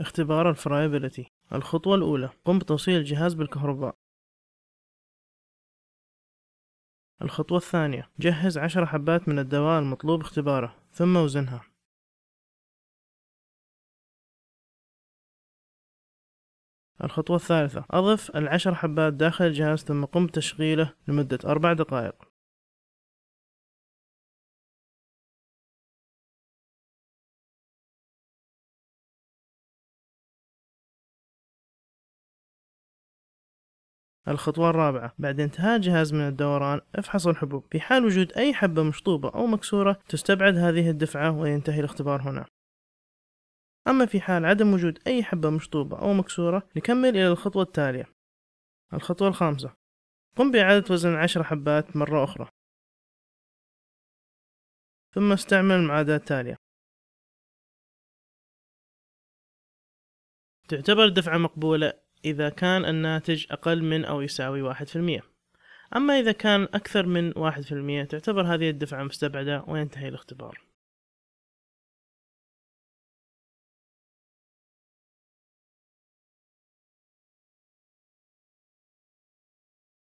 اختبار الفرايبلتي الخطوة الأولى قم بتوصيل الجهاز بالكهرباء الخطوة الثانية جهز عشر حبات من الدواء المطلوب اختباره ثم وزنها الخطوة الثالثة أضف العشر حبات داخل الجهاز ثم قم بتشغيله لمدة أربع دقائق الخطوة الرابعة بعد انتهاء الجهاز من الدوران افحص الحبوب في حال وجود أي حبة مشطوبة أو مكسورة تستبعد هذه الدفعة وينتهي الاختبار هنا أما في حال عدم وجود أي حبة مشطوبة أو مكسورة نكمل إلى الخطوة التالية الخطوة الخامسة قم بإعادة وزن عشر حبات مرة أخرى ثم استعمل المعادلة التالية تعتبر دفعة مقبولة إذا كان الناتج أقل من أو يساوي واحد في المية أما إذا كان أكثر من واحد في المية تعتبر هذه الدفعة مستبعدة وينتهي الاختبار